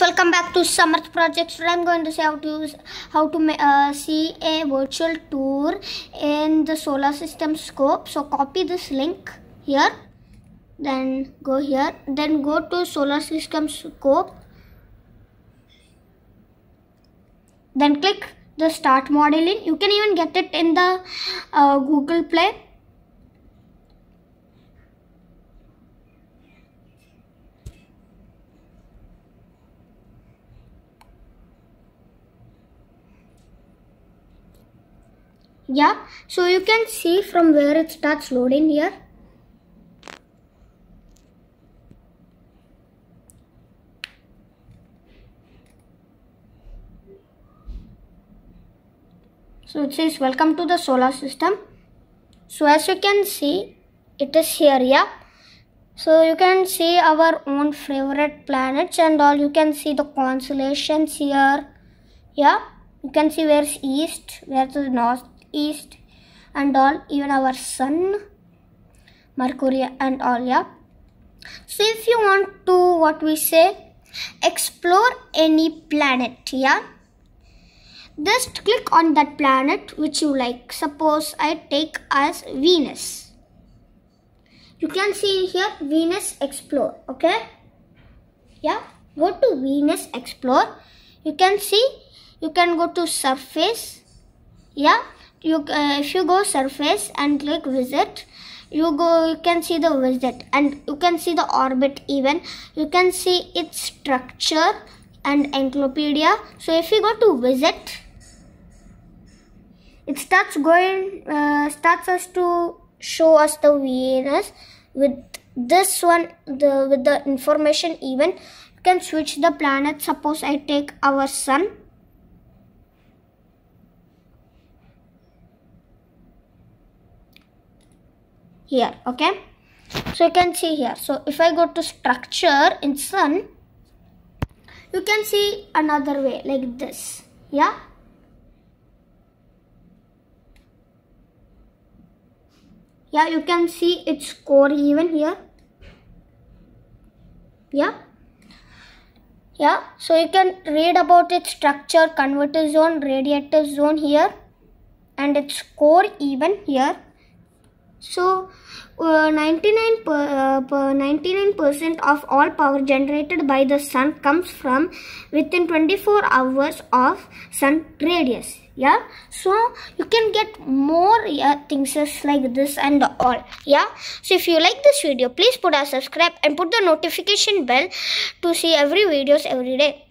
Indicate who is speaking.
Speaker 1: welcome back to Samarth Project. Today I'm going to say how to use, how to uh, see a virtual tour in the solar system scope. So copy this link here, then go here, then go to solar system scope, then click the start modeling. You can even get it in the uh, Google Play. yeah so you can see from where it starts loading here so it says welcome to the solar system so as you can see it is here yeah so you can see our own favorite planets and all you can see the constellations here yeah you can see where's east where's the north east and all even our sun mercury and all yeah so if you want to what we say explore any planet yeah just click on that planet which you like suppose i take as venus you can see here venus explore okay yeah go to venus explore you can see you can go to surface yeah you uh, if you go surface and click visit you go you can see the visit and you can see the orbit even you can see its structure and encyclopedia so if you go to visit it starts going uh, starts us to show us the Venus with this one the with the information even you can switch the planet suppose I take our sun here okay so you can see here so if i go to structure in sun you can see another way like this yeah yeah you can see its core even here yeah yeah so you can read about its structure converter zone radiator zone here and its core even here so, 99% uh, 99% uh, of all power generated by the sun comes from within 24 hours of sun radius. Yeah, so you can get more yeah, things like this and all. Yeah, so if you like this video, please put a subscribe and put the notification bell to see every videos every day.